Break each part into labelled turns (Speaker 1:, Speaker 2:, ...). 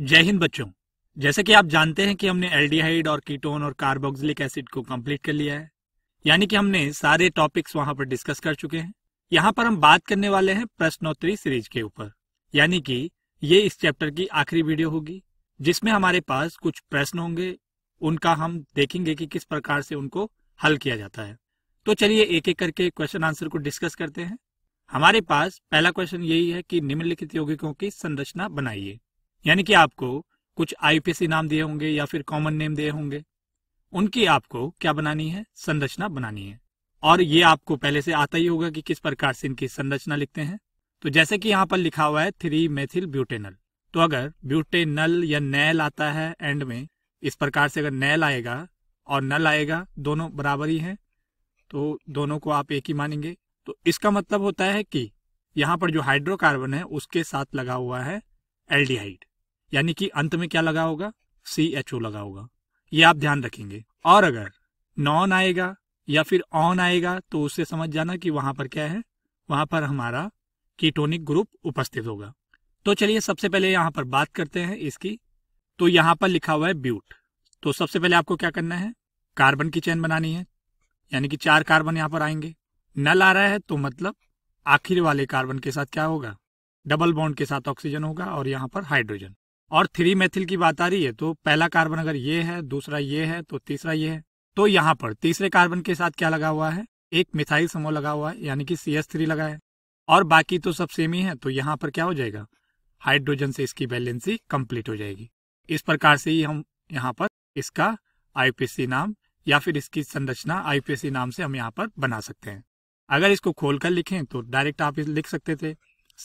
Speaker 1: जय हिंद बच्चों जैसे कि आप जानते हैं कि हमने एल्डिहाइड और कीटोन और कार्बोक्सिलिक एसिड को कंप्लीट कर लिया है यानी कि हमने सारे टॉपिक्स वहां पर डिस्कस कर चुके हैं यहाँ पर हम बात करने वाले हैं प्रश्नोत्तरी सीरीज के ऊपर यानी कि ये इस चैप्टर की आखिरी वीडियो होगी जिसमें हमारे पास कुछ प्रश्न होंगे उनका हम देखेंगे कि किस प्रकार से उनको हल किया जाता है तो चलिए एक एक करके क्वेश्चन आंसर को डिस्कस करते हैं हमारे पास पहला क्वेश्चन यही है कि निम्नलिखित यौगिकों की संरचना बनाइए यानी कि आपको कुछ आईपीसी नाम दिए होंगे या फिर कॉमन नेम दिए होंगे उनकी आपको क्या बनानी है संरचना बनानी है और ये आपको पहले से आता ही होगा कि किस प्रकार से इनकी संरचना लिखते हैं तो जैसे कि यहाँ पर लिखा हुआ है थ्री मेथिल ब्यूटेनल तो अगर ब्यूटेनल या नैल आता है एंड में इस प्रकार से अगर नैल आएगा और नल आएगा दोनों बराबर ही है तो दोनों को आप एक ही मानेंगे तो इसका मतलब होता है कि यहाँ पर जो हाइड्रोकार्बन है उसके साथ लगा हुआ है एल्डिहाइड यानी कि अंत में क्या लगा होगा सी एच ओ लगा होगा ये आप ध्यान रखेंगे और अगर नॉन आएगा या फिर ऑन आएगा तो उससे समझ जाना कि वहां पर क्या है वहां पर हमारा कीटोनिक ग्रुप उपस्थित होगा तो चलिए सबसे पहले यहाँ पर बात करते हैं इसकी तो यहाँ पर लिखा हुआ है ब्यूट तो सबसे पहले आपको क्या करना है कार्बन की चैन बनानी है यानी कि चार कार्बन यहाँ पर आएंगे नल आ रहा है तो मतलब आखिर वाले कार्बन के साथ क्या होगा डबल बॉन्ड के साथ ऑक्सीजन होगा और यहाँ पर हाइड्रोजन और थ्री मेथिल की बात आ रही है तो पहला कार्बन अगर ये है दूसरा ये है तो तीसरा ये है तो यहाँ पर तीसरे कार्बन के साथ क्या लगा हुआ है एक मिथाइल समूह लगा हुआ है यानी कि सी एस थ्री लगा है और बाकी तो सब सेम ही है तो यहाँ पर क्या हो जाएगा हाइड्रोजन से इसकी बैलेंसी कंप्लीट हो जाएगी इस प्रकार से ही हम यहाँ पर इसका आईपीसी नाम या फिर इसकी संरचना आईपीसी नाम से हम यहाँ पर बना सकते हैं अगर इसको खोलकर लिखें तो डायरेक्ट आप लिख सकते थे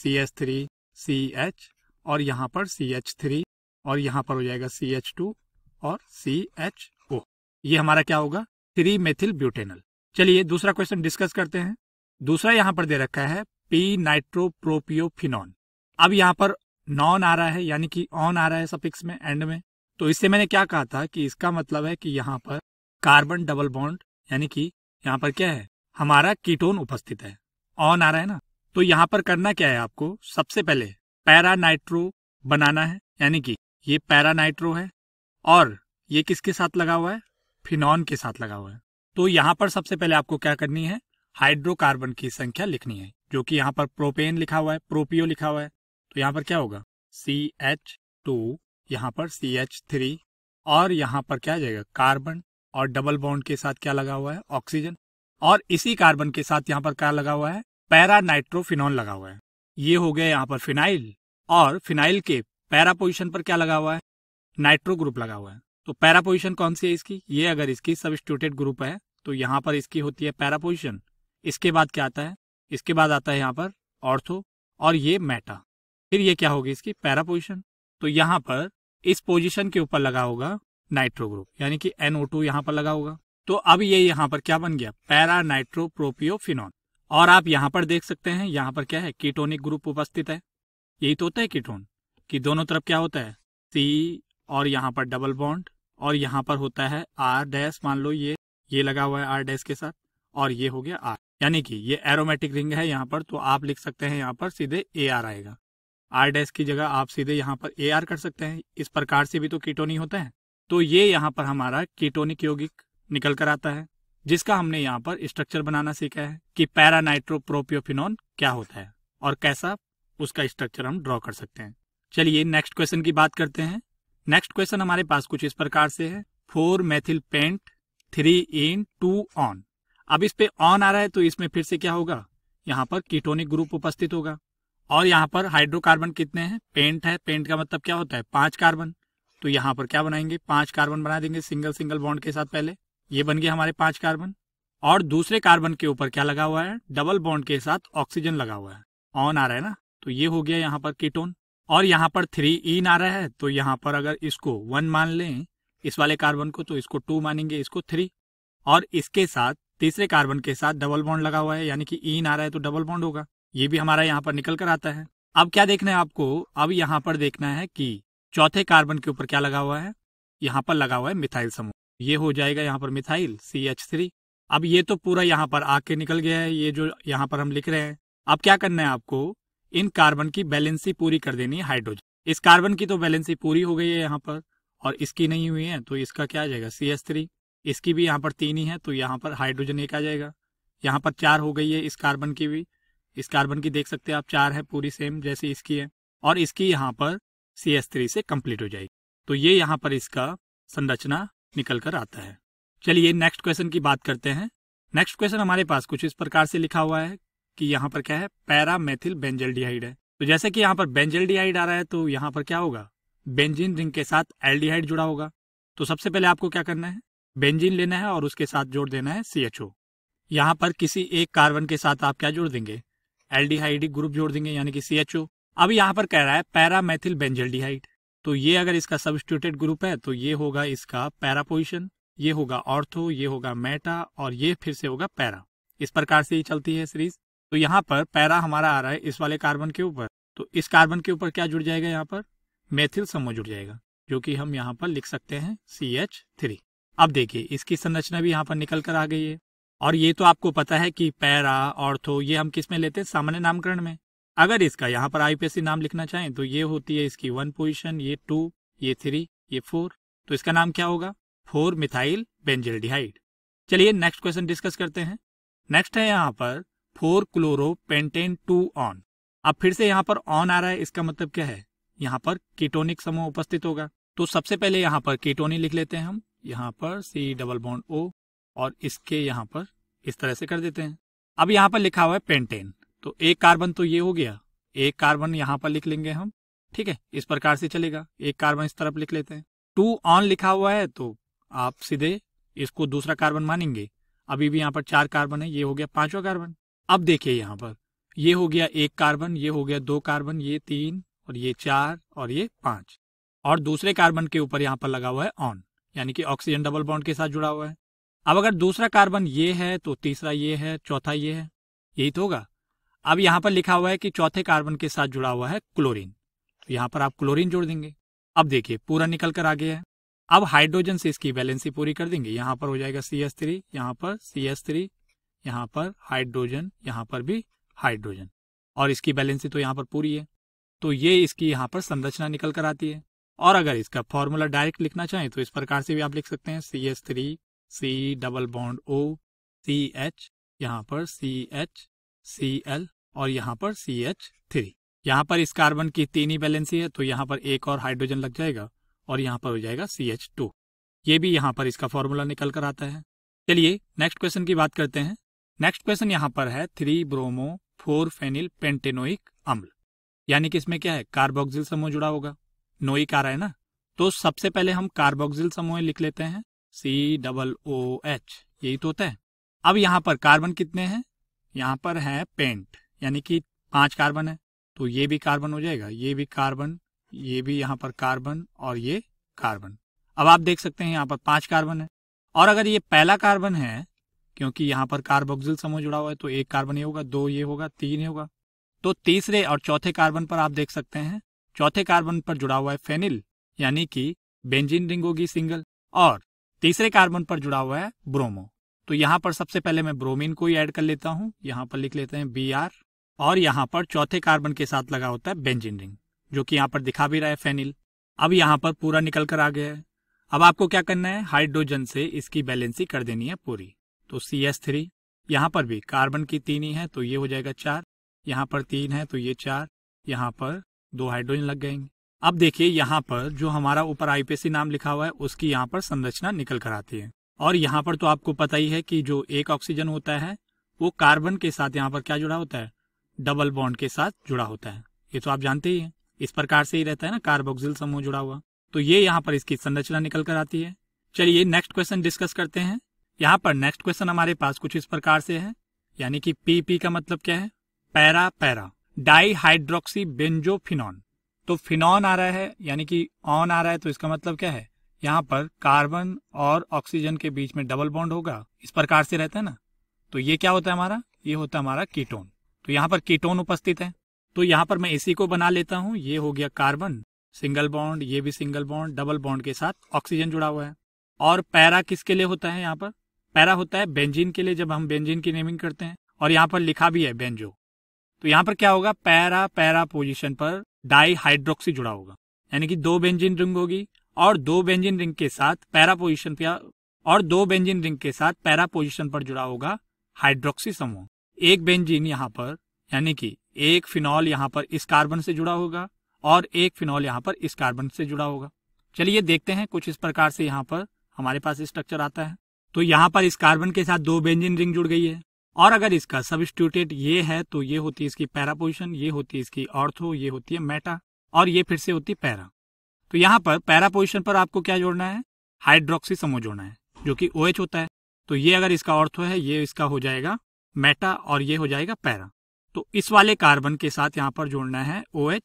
Speaker 1: C S three C H और यहाँ पर सी एच थ्री और यहाँ पर हो जाएगा सी एच टू और सी एच ओ ये हमारा क्या होगा थ्री मेथिल ब्यूटेनल चलिए दूसरा क्वेश्चन डिस्कस करते हैं दूसरा यहाँ पर दे रखा है पी नाइट्रोप्रोपियोफिनॉन अब यहाँ पर नॉन आ रहा है यानी कि ऑन आ रहा है सफिक्स में एंड में तो इससे मैंने क्या कहा था कि इसका मतलब है कि यहाँ पर कार्बन डबल बॉन्ड यानी कि यहाँ पर क्या है हमारा कीटोन उपस्थित है ऑन आ रहा है ना तो यहाँ पर करना क्या है आपको सबसे पहले पैरानाइट्रो बनाना है यानी कि ये पैरानाइट्रो है और ये किसके साथ लगा हुआ है फिनॉन के साथ लगा हुआ है तो यहाँ पर सबसे पहले आपको क्या करनी है हाइड्रोकार्बन की संख्या लिखनी है जो कि यहाँ पर प्रोपेन लिखा हुआ है प्रोपियो लिखा हुआ है तो यहाँ पर क्या होगा सी एच टू यहाँ पर सी एच थ्री और यहाँ पर क्या आ जाएगा कार्बन और डबल बॉन्ड के साथ क्या लगा हुआ है ऑक्सीजन और इसी कार्बन के साथ यहाँ पर क्या लगा हुआ है पैरा पैरानाइट्रोफिनॉल लगा हुआ है ये हो गया यहाँ पर फिनाइल और फिनाइल के पैरा पोजिशन पर क्या लगा हुआ है नाइट्रो ग्रुप लगा हुआ है तो पैरा पोजिशन कौन सी है इसकी ये अगर इसकी सब्सटीट्यूटेड ग्रुप है तो यहाँ पर इसकी होती है पैरा पोजिशन इसके बाद क्या आता है इसके बाद आता है यहाँ पर ऑर्थो और ये मेटा फिर ये क्या होगी इसकी पैरा पोजिशन तो यहाँ पर इस पोजिशन के ऊपर लगा होगा नाइट्रो ग्रुप यानी कि एनओ टू यहाँ पर लगा होगा तो अब ये यहाँ पर क्या बन गया पैरा नाइट्रो प्रोपियोफिनॉन और आप यहां पर देख सकते हैं यहां पर क्या है कीटोनिक ग्रुप उपस्थित है यही तो होता है कीटोन कि दोनों तरफ क्या होता है सी और यहाँ पर डबल बॉन्ड और यहाँ पर होता है आर डैश मान लो ये ये लगा हुआ है आर डैश के साथ और ये हो गया आर यानी कि ये एरोमेटिक रिंग है यहाँ पर तो आप लिख सकते हैं यहाँ पर सीधे ए आर आएगा आर डैश की जगह आप सीधे यहाँ पर ए आर कर सकते हैं इस प्रकार से भी तो कीटोनी होता है तो ये यहाँ पर हमारा कीटोनिक यौगिक निकल कर आता है जिसका हमने यहाँ पर स्ट्रक्चर बनाना सीखा है कि पैरा नाइट्रोप्रोपियोफिन क्या होता है और कैसा उसका स्ट्रक्चर हम ड्रॉ कर सकते हैं चलिए नेक्स्ट क्वेश्चन की बात करते हैं नेक्स्ट क्वेश्चन हमारे पास कुछ इस प्रकार से है four methyl pent three en two one अब इस पे ऑन आ रहा है तो इसमें फिर से क्या होगा यहाँ पर कीटोनिक ग्रुप उपस्थित होगा और यहाँ पर हाइड्रोकार्बन कितने हैं पेंट है पेंट का मतलब क्या होता है पांच कार्बन तो यहाँ पर क्या बनाएंगे पांच कार्बन बना देंगे सिंगल सिंगल बॉन्ड के साथ पहले ये बन गया हमारे पांच कार्बन और दूसरे कार्बन के ऊपर क्या लगा हुआ है डबल बॉन्ड के साथ ऑक्सीजन लगा हुआ है ऑन आ रहा है ना तो ये हो गया यहाँ पर कीटोन और यहाँ पर थ्री इन आ रहा है तो यहाँ पर अगर इसको वन मान लें इस वाले कार्बन को तो इसको टू मानेंगे इसको थ्री और इसके साथ तीसरे कार्बन के साथ डबल बॉन्ड लगा हुआ है यानी कि इन आ रहा है तो डबल बॉन्ड होगा ये भी हमारा यहाँ पर निकल कर आता है अब क्या देखना है आपको अब यहाँ पर देखना है कि चौथे कार्बन के ऊपर क्या लगा हुआ है यहाँ पर लगा हुआ है मिथाइल समूह ये हो जाएगा यहाँ पर मिथाइल सी एच थ्री अब ये तो पूरा यहाँ पर आके निकल गया है ये जो यहाँ पर हम लिख रहे हैं अब क्या करना है आपको इन कार्बन की बैलेंसी पूरी कर देनी है हाइड्रोजन इस कार्बन की तो बैलेंसी पूरी हो गई है यहाँ पर और इसकी नहीं हुई है तो इसका क्या आ जाएगा सी एस थ्री इसकी भी यहाँ पर तीन ही है तो यहाँ पर हाइड्रोजन एक आ जाएगा यहाँ पर चार हो गई है इस कार्बन की भी इस कार्बन की देख सकते हैं आप चार है पूरी सेम जैसी इसकी है और इसकी यहाँ पर सी एस थ्री से कंप्लीट हो जाएगी तो ये यहाँ पर इसका संरचना निकल कर आता है चलिए नेक्स्ट क्वेश्चन की बात करते हैं नेक्स्ट क्वेश्चन हमारे पास कुछ इस प्रकार से लिखा हुआ है कि यहाँ पर क्या है पैरा बेंजल डिहाइड है तो जैसे कि यहाँ पर बेंजल आ रहा है तो यहाँ पर क्या होगा बेंजिन रिंग के साथ एल्डिहाइड जुड़ा होगा तो सबसे पहले आपको क्या करना है बेंजिन लेना है और उसके साथ जोड़ देना है सी एच ओ यहाँ पर किसी एक कार्बन के साथ आप क्या जोड़ देंगे एल ग्रुप जोड़ देंगे यानी कि सी एच ओ अब यहाँ पर कह रहा है पैरामेथिल बेंजल डिहाइड तो ये अगर इसका सबस्टिट्यूटेड ग्रुप है तो ये होगा इसका पैरा पोजिशन ये होगा ऑर्थो ये होगा मेटा और ये फिर से होगा पैरा इस प्रकार से ही चलती है सीरीज तो यहाँ पर पैरा हमारा आ रहा है इस वाले कार्बन के ऊपर तो इस कार्बन के ऊपर क्या जुड़ जाएगा यहाँ पर मेथिल समूह जुड़ जाएगा जो कि हम यहाँ पर लिख सकते हैं सी एच थ्री अब देखिए इसकी संरचना भी यहाँ पर निकल कर आ गई है और ये तो आपको पता है कि पैरा ऑर्थो ये हम किस में लेते हैं सामान्य नामकरण में अगर इसका यहाँ पर आईपीएससी नाम लिखना चाहें तो ये होती है इसकी वन पोजिशन ये टू ये थ्री ये फोर तो इसका नाम क्या होगा फोर मिथाइल बेंजल चलिए नेक्स्ट क्वेश्चन डिस्कस करते हैं नेक्स्ट है यहाँ पर four chloro pentene two one अब फिर से यहाँ पर ऑन आ रहा है इसका मतलब क्या है यहाँ पर कीटोनिक समूह उपस्थित होगा तो सबसे पहले यहाँ पर कीटोनी लिख लेते हैं हम यहाँ पर सी डबल बॉन्ड ओ और इसके यहाँ पर इस तरह से कर देते हैं अब यहाँ पर लिखा हुआ है पेंटेन तो एक कार्बन तो ये हो गया एक कार्बन यहां पर लिख लेंगे हम ठीक है इस प्रकार से चलेगा एक कार्बन इस तरफ लिख लेते हैं टू ऑन लिखा हुआ है तो आप सीधे इसको दूसरा कार्बन मानेंगे अभी भी यहाँ पर चार कार्बन है ये हो गया पांचवा कार्बन अब देखिए यहाँ पर ये हो गया एक कार्बन ये हो गया दो कार्बन ये तीन और ये चार और ये पांच और दूसरे कार्बन के ऊपर यहाँ पर लगा हुआ है ऑन यानी कि ऑक्सीजन डबल बॉन्ड के साथ जुड़ा हुआ है अब अगर दूसरा कार्बन ये है तो तीसरा ये है चौथा ये है यही तो होगा अब यहां पर लिखा हुआ है कि चौथे कार्बन के साथ जुड़ा हुआ है क्लोरीन तो यहां पर आप क्लोरीन जोड़ देंगे अब देखिए पूरा निकल कर आ गया है अब हाइड्रोजन से इसकी बैलेंसी पूरी कर देंगे यहां पर हो जाएगा सी एस थ्री यहां पर सी एस थ्री यहां पर हाइड्रोजन यहां पर भी हाइड्रोजन और इसकी बैलेंसी तो यहां पर पूरी है तो ये इसकी यहां पर संरचना निकल कर आती है और अगर इसका फॉर्मूला डायरेक्ट लिखना चाहें तो इस प्रकार से भी आप लिख सकते हैं C S three C double bond O C H यहां पर सी एच सी एल और यहाँ पर सी एच थ्री यहाँ पर इस कार्बन की तीन ही बैलेंसी है तो यहाँ पर एक और हाइड्रोजन लग जाएगा और यहाँ पर हो जाएगा सी एच टू ये भी यहाँ पर इसका फॉर्मूला निकल कर आता है चलिए नेक्स्ट क्वेश्चन की बात करते हैं नेक्स्ट क्वेश्चन यहाँ पर है three bromo four phenyl pentanoic अम्ल यानी कि इसमें क्या है कार्बोक्सिल समूह जुड़ा होगा नोइक आ रहा है ना तो सबसे पहले हम कार्बोक्सिल समूह लिख लेते हैं सी डबल ओ एच यही तो होता है अब यहाँ पर कार्बन कितने हैं यहाँ पर है पेंट यानी कि पांच कार्बन है तो ये भी कार्बन हो जाएगा ये भी कार्बन ये भी यहाँ पर कार्बन और ये कार्बन अब आप देख सकते हैं यहाँ पर पांच कार्बन है और अगर ये पहला कार्बन है क्योंकि यहाँ पर कार्बोक्सिल समूह जुड़ा हुआ है तो एक कार्बन ये होगा दो ये होगा तीन ये होगा तो तीसरे और चौथे कार्बन पर आप देख सकते हैं चौथे कार्बन पर जुड़ा हुआ है फेनिल यानी कि बेंजीन रिंग होगी सिंगल और तीसरे कार्बन पर जुड़ा हुआ है ब्रोमो तो यहां पर सबसे पहले मैं ब्रोमीन को ही ऐड कर लेता हूं यहां पर लिख लेते हैं बी आर और यहां पर चौथे कार्बन के साथ लगा होता है बेंजिन रिंग जो कि यहां पर दिखा भी रहा है फेनिल अब यहां पर पूरा निकल कर आ गया है अब आपको क्या करना है हाइड्रोजन से इसकी बैलेंसी कर देनी है पूरी तो सी एस थ्री यहाँ पर भी कार्बन की तीन ही है तो ये हो जाएगा चार यहाँ पर तीन है तो ये चार यहाँ पर दो हाइड्रोजन लग गएंगे अब देखिए यहाँ पर जो हमारा ऊपर आईपीसी नाम लिखा हुआ है उसकी यहाँ पर संरचना निकल कर आती है और यहाँ पर तो आपको पता ही है कि जो एक ऑक्सीजन होता है वो कार्बन के साथ यहाँ पर क्या जुड़ा होता है डबल बॉन्ड के साथ जुड़ा होता है ये तो आप जानते ही हैं इस प्रकार से ही रहता है ना कार्बोक्सिल समूह जुड़ा हुआ तो ये यहाँ पर इसकी संरचना निकल कर आती है चलिए नेक्स्ट क्वेश्चन डिस्कस करते हैं यहाँ पर नेक्स्ट क्वेश्चन हमारे पास कुछ इस प्रकार से है यानी कि पी पी का मतलब क्या है para para di hydroxy phenone तो फिनॉन आ रहा है यानी कि ऑन आ रहा है तो इसका मतलब क्या है यहाँ पर कार्बन और ऑक्सीजन के बीच में डबल बॉन्ड होगा इस प्रकार से रहता है ना तो ये क्या होता है हमारा ये होता है हमारा कीटोन तो यहाँ पर कीटोन उपस्थित है तो यहाँ पर मैं इसी को बना लेता हूँ ये हो गया कार्बन सिंगल बॉन्ड ये भी सिंगल बॉन्ड डबल बॉन्ड के साथ ऑक्सीजन जुड़ा हुआ है और पैरा किसके लिए होता है यहाँ पर पैरा होता है बेंजीन के लिए जब हम बेंजीन की नेमिंग करते हैं और यहाँ पर लिखा भी है बेंजो तो यहाँ पर क्या होगा पैरा पैरा पोजिशन पर डाई हाइड्रोक्सी जुड़ा होगा यानी कि दो बेंजीन रिंग होगी और दो बेंजिन रिंग के साथ पैरा पोजिशन पर और दो बेंजिन रिंग के साथ पैरा पोजिशन पर जुड़ा होगा हाइड्रोक्सी समूह एक बेंजिन यहाँ पर यानी कि एक फिनॉल यहाँ पर इस कार्बन से जुड़ा होगा और एक फिनॉल यहाँ पर इस कार्बन से जुड़ा होगा चलिए देखते हैं कुछ इस प्रकार से यहाँ पर हमारे पास स्ट्रक्चर आता है तो यहाँ पर इस कार्बन के साथ दो बेंजिन रिंग जुड़ गई है और अगर इसका सब्सटीट्यूटेट ये है तो ये होती है इसकी पैरा पोजिशन ये होती है इसकी ऑर्थो ये होती है मेटा और ये फिर से होती है पैरा तो यहाँ पर पैरा पोजिशन पर आपको क्या जोड़ना है हाइड्रोक्सी समूह जोड़ना है जो कि ओ OH होता है तो ये अगर इसका ऑर्थो है ये इसका हो जाएगा मेटा और ये हो जाएगा पैरा तो इस वाले कार्बन के साथ यहाँ पर जोड़ना है ओ OH,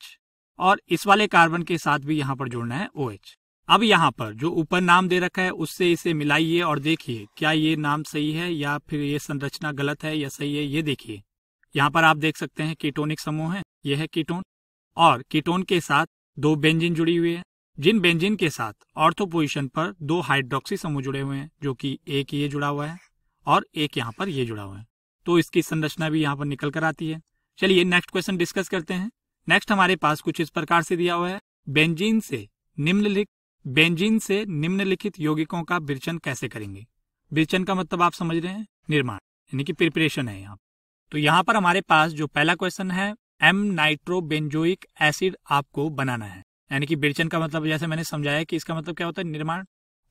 Speaker 1: और इस वाले कार्बन के साथ भी यहाँ पर जोड़ना है ओ OH. अब यहाँ पर जो ऊपर नाम दे रखा है उससे इसे मिलाइए और देखिए क्या ये नाम सही है या फिर ये संरचना गलत है या सही है ये देखिए यहाँ पर आप देख सकते हैं कीटोनिक समूह है ये है कीटोन और कीटोन के साथ दो बेंजिन जुड़ी हुई है जिन बेंजीन के साथ ऑर्थो पोजिशन पर दो हाइड्रोक्सी समूह जुड़े हुए हैं जो कि एक ये जुड़ा हुआ है और एक यहाँ पर ये जुड़ा हुआ है तो इसकी संरचना भी यहाँ पर निकल कर आती है चलिए नेक्स्ट क्वेश्चन डिस्कस करते हैं नेक्स्ट हमारे पास कुछ इस प्रकार से दिया हुआ है बेंजीन से निम्नलिखित बेंजीन से निम्नलिखित यौगिकों का बिरचन कैसे करेंगे बिरचन का मतलब आप समझ रहे हैं निर्माण यानी कि प्रिपरेशन है यहाँ तो यहाँ पर हमारे पास जो पहला क्वेश्चन है एम नाइट्रोबेंजोइक एसिड आपको बनाना है यानी कि बिरचन का मतलब जैसे मैंने समझाया कि इसका मतलब क्या होता है निर्माण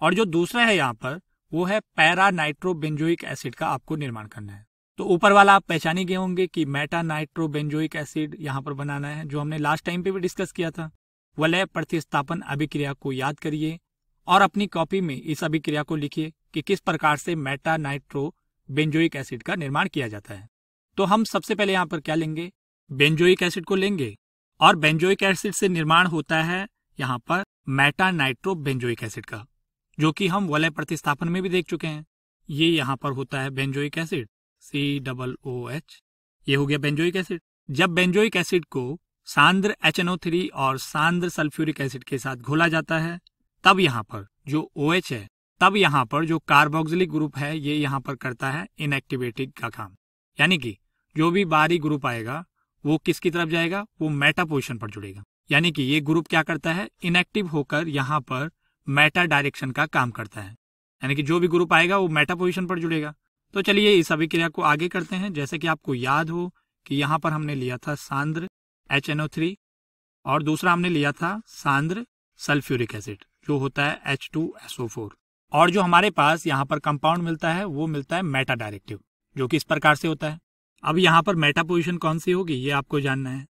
Speaker 1: और जो दूसरा है यहाँ पर वो है पैरा नाइट्रोबेंजोइक एसिड का आपको निर्माण करना है तो ऊपर वाला आप पहचान ही गए होंगे कि मेटा नाइट्रोबेंजोइक एसिड यहाँ पर बनाना है जो हमने लास्ट टाइम पे भी डिस्कस किया था वलय प्रतिस्थापन अभिक्रिया को याद करिए और अपनी कॉपी में इस अभिक्रिया को लिखिए कि किस प्रकार से मेटा नाइट्रो बेंजोइक एसिड का निर्माण किया जाता है तो हम सबसे पहले यहाँ पर क्या लेंगे बेंजोइक एसिड को लेंगे और बेंजोइक एसिड से निर्माण होता है यहाँ पर मेटा नाइट्रो बेंजोइक एसिड का जो कि हम वलय प्रतिस्थापन में भी देख चुके हैं ये यहाँ पर होता है benzoic acid C double O H ये हो गया बेंजोइक एसिड जब बेंजोइक एसिड को सांद्र एच थ्री और सांद्र सल्फ्यूरिक एसिड के साथ घोला जाता है तब यहाँ पर जो ओ OH है तब यहाँ पर जो कार्बोक्सिलिक ग्रुप है ये यहाँ पर करता है इनएक्टिवेटिंग का काम यानी कि जो भी बारी ग्रुप आएगा वो किसकी तरफ जाएगा वो मेटा पोजिशन पर जुड़ेगा यानी कि ये ग्रुप क्या करता है इनएक्टिव होकर यहाँ पर मेटा डायरेक्शन का काम करता है यानी कि जो भी ग्रुप आएगा वो मेटा पोजिशन पर जुड़ेगा तो चलिए इस अभिक्रिया को आगे करते हैं जैसे कि आपको याद हो कि यहाँ पर हमने लिया था सांद्र एच और दूसरा हमने लिया था सांद्र सल्फ्यूरिक एसिड जो होता है एच और जो हमारे पास यहाँ पर कंपाउंड मिलता है वो मिलता है मेटा डायरेक्टिव जो कि इस प्रकार से होता है अब यहां पर मेटा पोजिशन कौन सी होगी ये आपको जानना है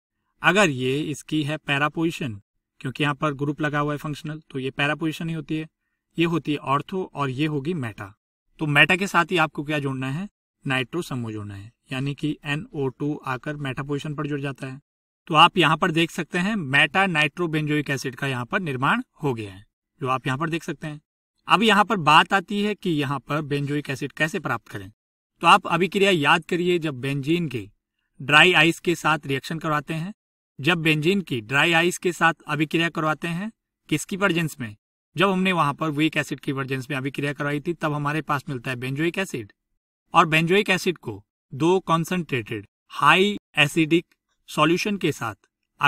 Speaker 1: अगर ये इसकी है पैरा पोजिशन क्योंकि यहां पर ग्रुप लगा हुआ है फंक्शनल तो ये पैरा पोजिशन ही होती है ये होती है ऑर्थो और ये होगी मेटा तो मेटा के साथ ही आपको क्या जोड़ना है नाइट्रो समूह जोड़ना है यानी कि NO2 आकर मेटा पोजिशन पर जुड़ जाता है तो आप यहां पर देख सकते हैं मेटा बेंजोइक एसिड का यहां पर निर्माण हो गया है जो आप यहां पर देख सकते हैं अब यहां पर बात आती है कि यहां पर बेंजोइक एसिड कैसे प्राप्त करें तो आप अभिक्रिया याद करिए जब बेंजीन की ड्राई आइस के साथ रिएक्शन करवाते हैं जब बेंजीन की ड्राई आइस के साथ अभिक्रिया करवाते हैं किसकी वर्जेंस में जब हमने वहां पर वीक एसिड की वर्जेंस में अभिक्रिया करवाई थी तब हमारे पास मिलता है बेंजोइक एसिड और बेंजोइक एसिड को दो कॉन्सेंट्रेटेड हाई एसिडिक सॉल्यूशन के साथ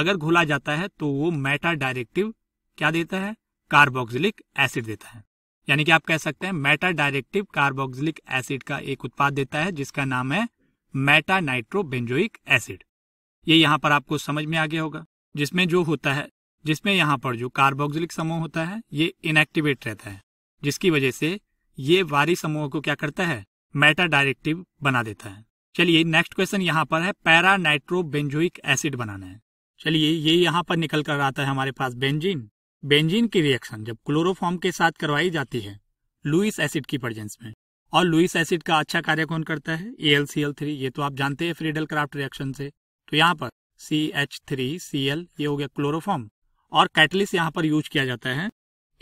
Speaker 1: अगर घोला जाता है तो वो मेटा डायरेक्टिव क्या देता है कार्बोक्सिलिक एसिड देता है यानी कि आप कह सकते हैं मेटा डायरेक्टिव कार्बोक्सिलिक एसिड का एक उत्पाद देता है जिसका नाम है मेटा नाइट्रोबेंजोइक एसिड ये यहाँ पर आपको समझ में आ गया होगा जिसमें जो होता है जिसमें यहाँ पर जो कार्बोक्सिलिक समूह होता है ये इनएक्टिवेट रहता है जिसकी वजह से ये वारी समूह को क्या करता है मेटा डायरेक्टिव बना देता है चलिए नेक्स्ट क्वेश्चन यहाँ पर है पैरा नाइट्रोबेंजोइक एसिड बनाना है चलिए ये यहाँ पर निकल कर आता है हमारे पास बेंजीन बेंजीन की रिएक्शन जब क्लोरोफॉर्म के साथ करवाई जाती है लुइस एसिड की प्रजेंस में और लुइस एसिड का अच्छा कार्य कौन करता है ए थ्री ये तो आप जानते हैं फ्रीडल क्राफ्ट रिएक्शन से तो यहाँ पर C H three C L ये हो गया क्लोरोफॉर्म और कैटलिस यहाँ पर यूज किया जाता है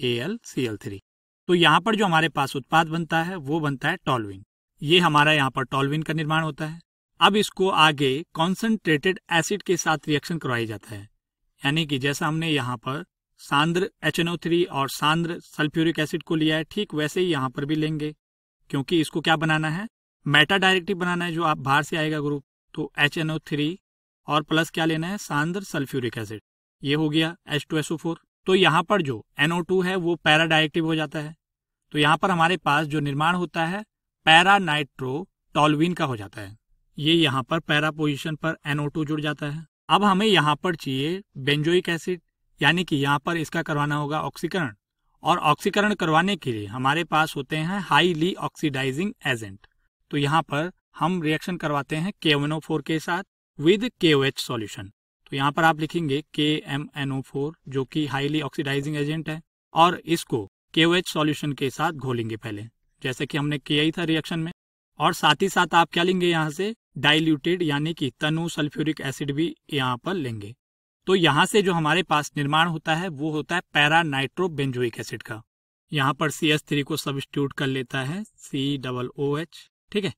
Speaker 1: A L C L three तो यहाँ पर जो हमारे पास उत्पाद बनता है वो बनता है टॉलविन ये हमारा यहाँ पर टॉलविन का निर्माण होता है अब इसको आगे कॉन्सेंट्रेटेड एसिड के साथ रिएक्शन करवाया जाता है यानी कि जैसा हमने यहाँ पर सांद्र HNO3 और सांद्र सल्फ्यूरिक एसिड को लिया है ठीक वैसे ही यहाँ पर भी लेंगे क्योंकि इसको क्या बनाना है मेटा डायरेक्टिव बनाना है जो आप बाहर से आएगा ग्रुप तो HNO3 और प्लस क्या लेना है सांद्र सल्फ्यूरिक एसिड ये हो गया H2SO4 तो यहाँ पर जो NO2 है वो पैरा डायरेक्टिव हो जाता है तो यहाँ पर हमारे पास जो निर्माण होता है पैरा नाइट्रो टॉलविन का हो जाता है ये यहाँ पर पैरा पोजिशन पर एनओ जुड़ जाता है अब हमें यहाँ पर चाहिए बेंजोइक एसिड यानी कि यहाँ पर इसका करवाना होगा ऑक्सीकरण और ऑक्सीकरण करवाने के लिए हमारे पास होते हैं हाईली ऑक्सीडाइजिंग एजेंट तो यहाँ पर हम रिएक्शन करवाते हैं के के साथ विद के सोल्यूशन तो यहाँ पर आप लिखेंगे के जो कि हाईली ऑक्सीडाइजिंग एजेंट है और इसको के सोल्यूशन के साथ घोलेंगे पहले जैसे कि हमने किया ही था रिएक्शन में और साथ ही साथ आप क्या लेंगे यहाँ से डाइल्यूटेड यानी कि तनु सल्फ्यूरिक एसिड भी यहाँ पर लेंगे तो यहाँ से जो हमारे पास निर्माण होता है वो होता है पैरा नाइट्रो बेंजोइक एसिड का यहाँ पर सी एस थ्री को सब्सटीट्यूट कर लेता है सी डबल ओ एच ठीक है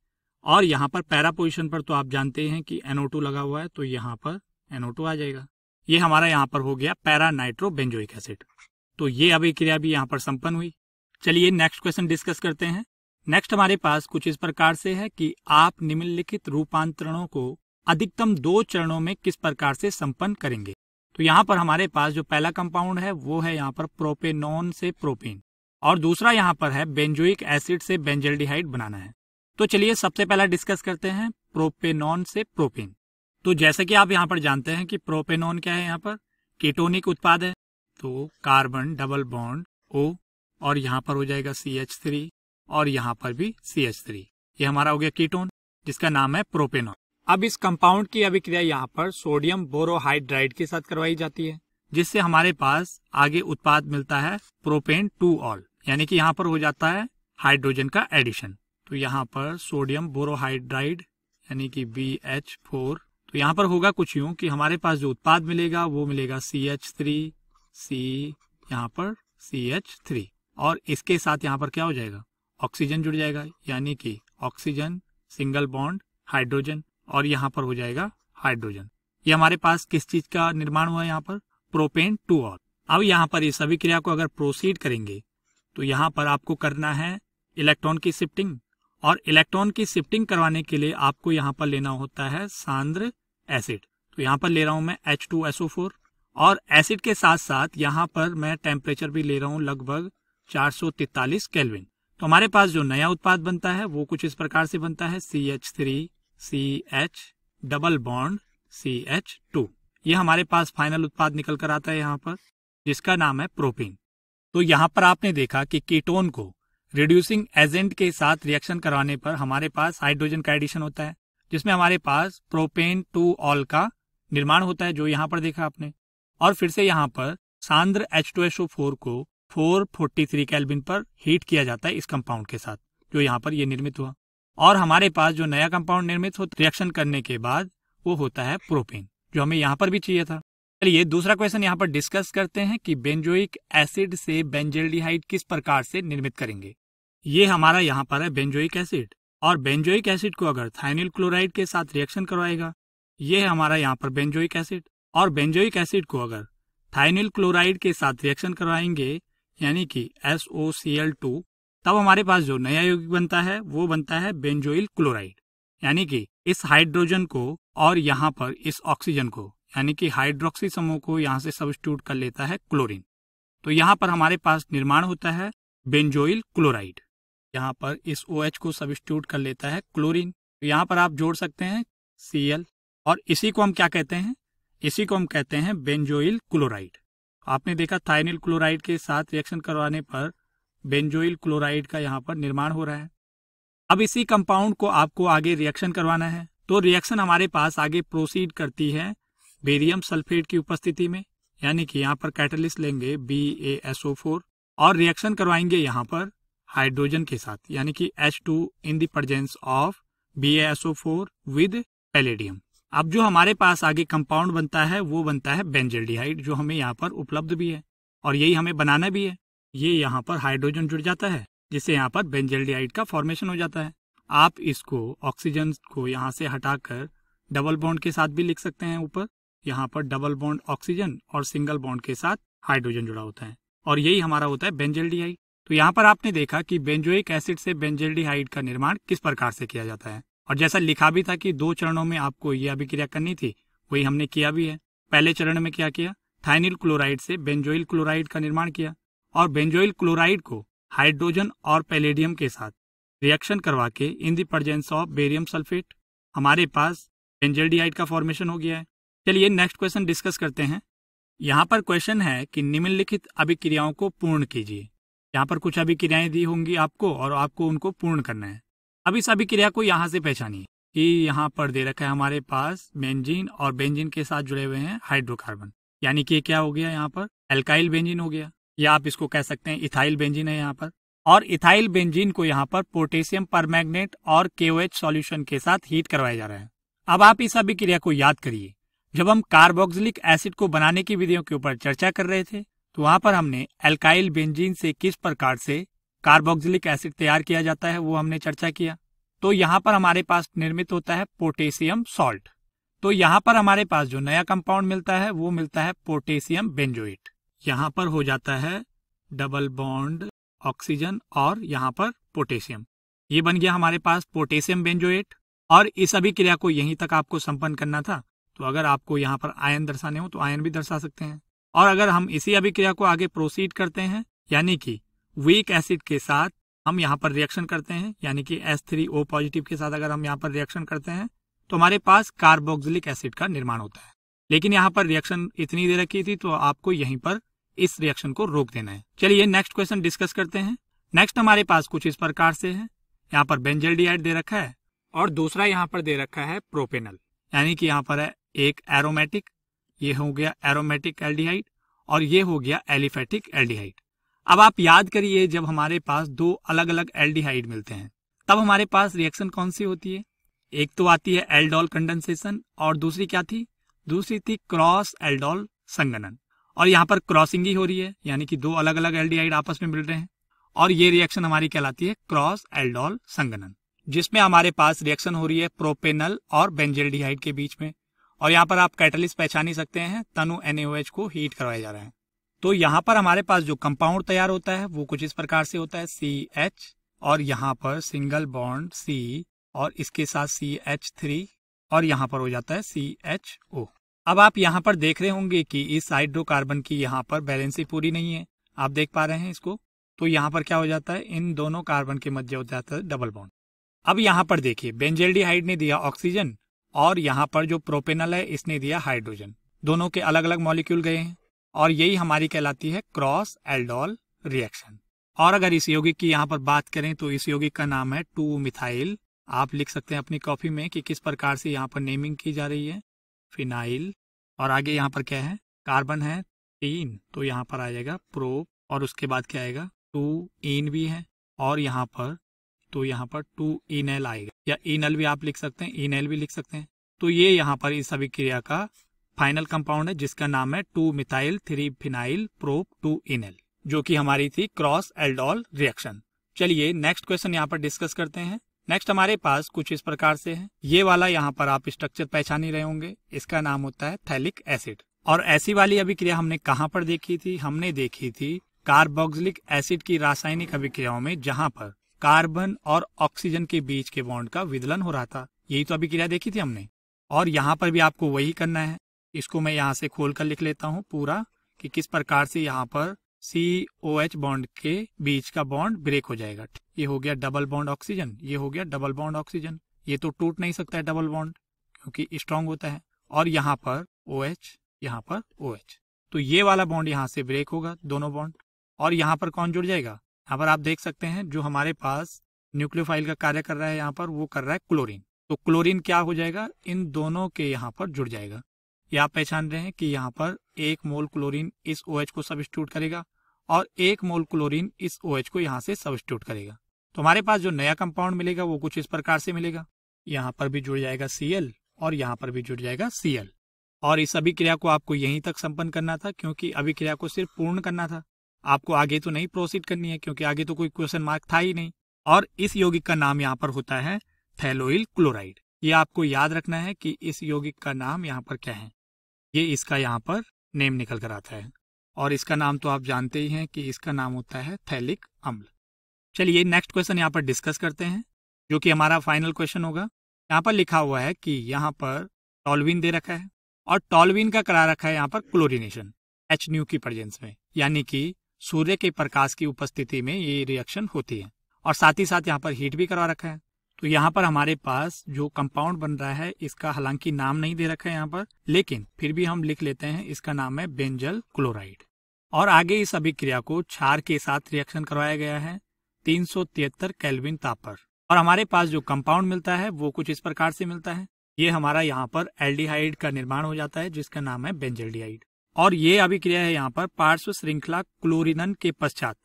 Speaker 1: और यहाँ पर पैरा पोजिशन पर तो आप जानते हैं कि टू लगा हुआ है तो यहाँ पर टू आ जाएगा ये हमारा यहाँ पर हो गया पैरा बेंजोइक एसिड तो ये अभिक्रिया भी यहाँ पर संपन्न हुई चलिए नेक्स्ट क्वेश्चन डिस्कस करते हैं नेक्स्ट हमारे पास कुछ इस प्रकार से है कि आप निम्नलिखित रूपांतरणों को अधिकतम दो चरणों में किस प्रकार से संपन्न करेंगे तो यहाँ पर हमारे पास जो पहला कंपाउंड है वो है यहाँ पर प्रोपेनॉन से प्रोपेन और दूसरा यहाँ पर है बेंजोइक एसिड से बेंजेलडीहाइड बनाना है तो चलिए सबसे पहला डिस्कस करते हैं प्रोपेनॉन से प्रोपेन तो जैसे कि आप यहाँ पर जानते हैं कि प्रोपेनॉन क्या है यहाँ पर कीटोनिक उत्पाद है तो कार्बन डबल बॉन्ड ओ और यहाँ पर हो जाएगा सी एच थ्री और यहाँ पर भी सी एच थ्री ये हमारा हो गया कीटोन जिसका नाम है प्रोपेनॉन अब इस कंपाउंड की अभिक्रिया यहाँ पर सोडियम बोरोहाइड्राइड के साथ करवाई जाती है जिससे हमारे पास आगे उत्पाद मिलता है प्रोपेन टू ऑल यानी कि यहाँ पर हो जाता है हाइड्रोजन का एडिशन तो यहाँ पर सोडियम बोरोहाइड्राइड यानी कि बी एच फोर तो यहाँ पर होगा कुछ यूं कि हमारे पास जो उत्पाद मिलेगा वो मिलेगा सी एच थ्री सी यहाँ पर सी एच थ्री और इसके साथ यहाँ पर क्या हो जाएगा ऑक्सीजन जुड़ जाएगा यानी कि ऑक्सीजन सिंगल बॉन्ड हाइड्रोजन और यहाँ पर हो जाएगा हाइड्रोजन ये हमारे पास किस चीज का निर्माण हुआ यहाँ पर प्रोपेन टू और अब यहाँ पर इस सभी क्रिया को अगर प्रोसीड करेंगे तो यहाँ पर आपको करना है इलेक्ट्रॉन की शिफ्टिंग और इलेक्ट्रॉन की शिफ्टिंग करवाने के लिए आपको यहाँ पर लेना होता है सांद्र एसिड तो यहाँ पर ले रहा हूं मैं एच टू एसओ फोर और एसिड के साथ साथ यहाँ पर मैं टेम्परेचर भी ले रहा हूँ लगभग चार सौ तैतालीस केल्विन तो हमारे पास जो नया उत्पाद बनता है वो कुछ इस प्रकार से बनता है C H three C H double bond C H two ये हमारे पास फाइनल उत्पाद निकल कर आता है यहाँ पर जिसका नाम है प्रोपीन तो यहाँ पर आपने देखा कि कीटोन को रिड्यूसिंग एजेंट के साथ रिएक्शन करवाने पर हमारे पास हाइड्रोजन का एडिशन होता है जिसमें हमारे पास प्रोपेन टू ऑल का निर्माण होता है जो यहाँ पर देखा आपने और फिर से यहाँ पर सांद्र H two H O four को फोर फोर्टी थ्री कैलबिन पर हीट किया जाता है इस कंपाउंड के साथ जो यहाँ पर ये निर्मित हुआ और हमारे पास जो नया कंपाउंड निर्मित हो रिएक्शन करने के बाद वो होता है प्रोपेन जो हमें यहाँ पर भी चाहिए था चलिए दूसरा क्वेश्चन यहाँ पर डिस्कस करते हैं कि बेंजोइक एसिड से बेंजेल्डिहाइड किस प्रकार से निर्मित करेंगे ये हमारा यहाँ पर है बेंजोइक एसिड और बेंजोइक एसिड को अगर थाइनिल क्लोराइड के साथ रिएक्शन करवाएगा ये है हमारा यहाँ पर बेंजोइक एसिड और बेंजोइक एसिड को अगर थाइनिल क्लोराइड के साथ रिएक्शन करवाएंगे यानी कि एसओ सी एल टू तब हमारे पास जो नया यौगिक बनता है वो बनता है बेंजोइल क्लोराइड यानी कि इस हाइड्रोजन को और यहाँ पर इस ऑक्सीजन को यानी कि हाइड्रोक्सी समूह को यहाँ से सब्सिट्यूट कर लेता है क्लोरीन तो यहाँ पर हमारे पास निर्माण होता है बेंजोइल क्लोराइड यहाँ पर इस ओ OH को सब्सिट्यूट कर लेता है क्लोरीन तो यहाँ पर आप जोड़ सकते हैं सी और इसी को हम क्या कहते हैं इसी को हम कहते हैं बेंजोइल क्लोराइड आपने देखा थाइनिल क्लोराइड के साथ रिएक्शन करवाने पर बेंजोइल क्लोराइड का यहाँ पर निर्माण हो रहा है अब इसी कंपाउंड को आपको आगे रिएक्शन करवाना है तो रिएक्शन हमारे पास आगे प्रोसीड करती है बेरियम सल्फेट की उपस्थिति में यानी कि यहाँ पर कैटलिस्ट लेंगे B A S O four और रिएक्शन करवाएंगे यहाँ पर हाइड्रोजन के साथ यानी कि H two in the presence of B S O four with palladium अब जो हमारे पास आगे कंपाउंड बनता है वो बनता है बेंजल्डिहाइड जो हमें यहाँ पर उपलब्ध भी है और यही हमें बनाना भी है ये यहाँ पर हाइड्रोजन जुड़ जाता है जिससे यहाँ पर बेंजेल्डिहाइड का फॉर्मेशन हो जाता है आप इसको ऑक्सीजन को यहाँ से हटाकर डबल बॉन्ड के साथ भी लिख सकते हैं ऊपर यहाँ पर डबल बॉन्ड ऑक्सीजन और सिंगल बॉन्ड के साथ हाइड्रोजन जुड़ा होता है और यही हमारा होता है बेंजेल्डिहाइड तो यहाँ पर आपने देखा कि बेंजोइक एसिड से बेंजेल्डिहाइड का निर्माण किस प्रकार से किया जाता है और जैसा लिखा भी था कि दो चरणों में आपको ये अभिक्रिया करनी थी वही हमने किया भी है पहले चरण में क्या किया थाइनिल क्लोराइड से बेंजोइल क्लोराइड का निर्माण किया और बेंजोइल क्लोराइड को हाइड्रोजन और पैलेडियम के साथ रिएक्शन करवा के in the presence of barium sulphate हमारे पास बेंजल्डिहाइड का फॉर्मेशन हो गया है चलिए नेक्स्ट क्वेश्चन डिस्कस करते हैं यहाँ पर क्वेश्चन है कि निम्नलिखित अभिक्रियाओं को पूर्ण कीजिए यहाँ पर कुछ अभिक्रियाएं दी होंगी आपको और आपको उनको पूर्ण करना है अब इस अभिक्रिया को यहाँ से पहचानिए कि यहाँ पर दे रखा है हमारे पास बेंजीन और बेंजीन के साथ जुड़े हुए हैं हाइड्रोकार्बन यानी कि क्या हो गया यहाँ पर एल्काइल बेंजीन हो गया या आप इसको कह सकते हैं इथाइल बेंजीन है यहाँ पर और इथाइल बेंजिन को यहाँ पर पोटेशियम पर और केओएच सॉल्यूशन के साथ हीट करवाया जा रहा है अब आप इस अभिक्रिया को याद करिए जब हम कार्बोक्सिलिक एसिड को बनाने की विधियों के ऊपर चर्चा कर रहे थे तो वहां पर हमने एल्काइल बेंजीन से किस प्रकार से कार्बोक्सिलिक एसिड तैयार किया जाता है वो हमने चर्चा किया तो यहाँ पर हमारे पास निर्मित होता है पोटेशियम सॉल्ट तो यहाँ पर हमारे पास जो नया कंपाउंड मिलता है वो मिलता है पोटेशियम बेंजोइट यहां पर हो जाता है डबल बॉन्ड ऑक्सीजन और यहाँ पर पोटेशियम ये बन गया हमारे पास पोटेशियम बेंजोएट और इस अभिक्रिया को यहीं तक आपको संपन्न करना था तो अगर आपको यहाँ पर आयन दर्शाने हो तो आयन भी दर्शा सकते हैं और अगर हम इसी अभिक्रिया को आगे प्रोसीड करते हैं यानी कि वीक एसिड के साथ हम यहाँ पर रिएक्शन करते हैं यानी कि एस थ्री ओ पॉजिटिव के साथ अगर हम यहाँ पर रिएक्शन करते हैं तो हमारे पास कार्बोक्सिलिक एसिड का निर्माण होता है लेकिन यहाँ पर रिएक्शन इतनी देर रखी थी तो आपको यहीं पर इस रिएक्शन को रोक देना है चलिए नेक्स्ट क्वेश्चन डिस्कस करते हैं नेक्स्ट हमारे पास कुछ इस प्रकार से है यहाँ पर बेंजल दे रखा है और दूसरा यहाँ पर दे रखा है प्रोपेनल यानी कि यहाँ पर है एक एरोमेटिक ये हो गया एरोमेटिक एल्डिहाइड और ये हो गया एलिफेटिक एल्डिहाइड अब आप याद करिए जब हमारे पास दो अलग अलग एल्डिहाइड मिलते हैं तब हमारे पास रिएक्शन कौन सी होती है एक तो आती है एल्डोल कंडेंसेशन और दूसरी क्या थी दूसरी थी क्रॉस एल्डोल संगनन और यहाँ पर क्रॉसिंग ही हो रही है यानी कि दो अलग अलग एल्डिहाइड आपस में मिल रहे हैं और ये रिएक्शन हमारी कहलाती है क्रॉस एल्डोल संगनन जिसमें हमारे पास रिएक्शन हो रही है प्रोपेनल और बेंजेल्डिहाइड के बीच में और यहाँ पर आप कैटलिस्ट पहचान ही सकते हैं तनु एनएओएच को हीट करवाया जा रहा है तो यहाँ पर हमारे पास जो कंपाउंड तैयार होता है वो कुछ इस प्रकार से होता है सी एच और यहाँ पर सिंगल बॉन्ड सी और इसके साथ सी एच थ्री और यहाँ पर हो जाता है सी एच ओ अब आप यहाँ पर देख रहे होंगे कि इस हाइड्रोकार्बन की यहाँ पर बैलेंसी पूरी नहीं है आप देख पा रहे हैं इसको तो यहाँ पर क्या हो जाता है इन दोनों कार्बन के मध्य हो जाता है डबल बॉन्ड अब यहाँ पर देखिए बेंजेल्डिहाइड ने दिया ऑक्सीजन और यहाँ पर जो प्रोपेनल है इसने दिया हाइड्रोजन दोनों के अलग अलग मॉलिक्यूल गए हैं और यही हमारी कहलाती है क्रॉस एल्डोल रिएक्शन और अगर इस यौगिक की यहाँ पर बात करें तो इस यौगिक का नाम है टू मिथाइल आप लिख सकते हैं अपनी कॉपी में कि किस प्रकार से यहाँ पर नेमिंग की जा रही है फिनाइल और आगे यहाँ पर क्या है कार्बन है तीन तो यहाँ पर आ जाएगा प्रो और उसके बाद क्या आएगा टू इन भी है और यहाँ पर तो यहाँ पर टू इन एल आएगा या इन एल भी आप लिख सकते हैं इन एल भी लिख सकते हैं तो ये यहाँ पर इस अभिक्रिया का फाइनल कंपाउंड है जिसका नाम है two methyl three phenyl prop two en al जो कि हमारी थी क्रॉस एल्डोल रिएक्शन चलिए नेक्स्ट क्वेश्चन यहाँ पर डिस्कस करते हैं नेक्स्ट हमारे पास कुछ इस प्रकार से है ये वाला यहाँ पर आप स्ट्रक्चर पहचान ही रहे होंगे इसका नाम होता है थैलिक एसिड और ऐसी वाली अभिक्रिया हमने कहाँ पर देखी थी हमने देखी थी कार्बोक्सिलिक एसिड की रासायनिक अभिक्रियाओं में जहाँ पर कार्बन और ऑक्सीजन के बीच के बॉन्ड का विदलन हो रहा था यही तो अभिक्रिया देखी थी हमने और यहाँ पर भी आपको वही करना है इसको मैं यहाँ से खोल कर लिख लेता हूँ पूरा कि किस प्रकार से यहाँ पर सी ओ एच बॉन्ड के बीच का बॉन्ड ब्रेक हो जाएगा ये हो गया डबल बॉन्ड ऑक्सीजन ये हो गया डबल बॉन्ड ऑक्सीजन ये तो टूट नहीं सकता है डबल बॉन्ड क्योंकि स्ट्रांग होता है और यहाँ पर ओ एच यहाँ पर ओ एच तो ये वाला बॉन्ड यहाँ से ब्रेक होगा दोनों बॉन्ड और यहाँ पर कौन जुड़ जाएगा यहाँ पर आप देख सकते हैं जो हमारे पास न्यूक्लियोफाइल का कार्य कर रहा है यहाँ पर वो कर रहा है क्लोरीन तो क्लोरीन क्या हो जाएगा इन दोनों के यहाँ पर जुड़ जाएगा ये आप पहचान रहे हैं कि यहाँ पर एक मोल क्लोरीन इस OH को सब्सटीट्यूट करेगा और एक मोल क्लोरीन इस OH को यहाँ से सब्सटीट्यूट करेगा तो हमारे पास जो नया कंपाउंड मिलेगा वो कुछ इस प्रकार से मिलेगा यहाँ पर भी जुड़ जाएगा Cl और यहाँ पर भी जुड़ जाएगा Cl और इस अभिक्रिया को आपको यहीं तक संपन्न करना था क्योंकि अभिक्रिया को सिर्फ पूर्ण करना था आपको आगे तो नहीं प्रोसीड करनी है क्योंकि आगे तो कोई क्वेश्चन मार्क था ही नहीं और इस यौगिक का नाम यहाँ पर होता है थैलोइल क्लोराइड ये आपको याद रखना है कि इस यौगिक का नाम यहाँ पर क्या है ये इसका यहाँ पर नेम निकल कर आता है और इसका नाम तो आप जानते ही हैं कि इसका नाम होता है थैलिक अम्ल चलिए नेक्स्ट क्वेश्चन यहाँ पर डिस्कस करते हैं जो कि हमारा फाइनल क्वेश्चन होगा यहाँ पर लिखा हुआ है कि यहाँ पर टॉलविन दे रखा है और टॉलविन का करा रखा है यहाँ पर क्लोरिनेशन एच न्यू की प्रजेंस में यानी कि सूर्य के प्रकाश की उपस्थिति में ये रिएक्शन होती है और साथ ही साथ यहाँ पर हीट भी करवा रखा है तो यहाँ पर हमारे पास जो कंपाउंड बन रहा है इसका हालांकि नाम नहीं दे रखा है यहाँ पर लेकिन फिर भी हम लिख लेते हैं इसका नाम है बेंजल क्लोराइड और आगे इस अभिक्रिया को क्षार के साथ रिएक्शन करवाया गया है तीन सौ तिहत्तर कैलविन ताप पर और हमारे पास जो कंपाउंड मिलता है वो कुछ इस प्रकार से मिलता है ये हमारा यहाँ पर एल्डिहाइड का निर्माण हो जाता है जिसका नाम है बेंजल्डिहाइड और ये अभिक्रिया है यहाँ पर पार्श्व श्रृंखला क्लोरिनन के पश्चात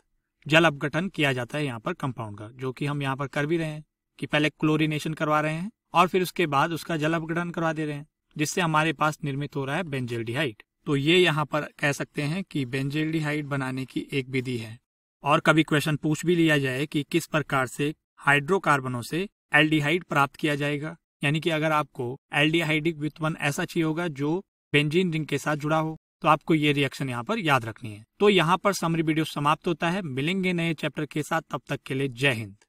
Speaker 1: जल अपघटन किया जाता है यहाँ पर कंपाउंड का जो कि हम यहाँ पर कर भी रहे हैं कि पहले क्लोरिनेशन करवा रहे हैं और फिर उसके बाद उसका जल अपग्रहण करवा दे रहे हैं जिससे हमारे पास निर्मित हो रहा है बेंजेल्डिहाइड तो ये यहाँ पर कह सकते हैं कि बेंजेल्डिहाइड बनाने की एक विधि है और कभी क्वेश्चन पूछ भी लिया जाए कि किस प्रकार से हाइड्रोकार्बनों से एल्डिहाइड प्राप्त किया जाएगा यानी कि अगर आपको एल्डिहाइडिक व्युत्पन्न ऐसा चाहिए होगा जो बेंजीन रिंग के साथ जुड़ा हो तो आपको ये रिएक्शन यहाँ पर याद रखनी है तो यहाँ पर समरी वीडियो समाप्त होता है मिलेंगे नए चैप्टर के साथ तब तक के लिए जय हिंद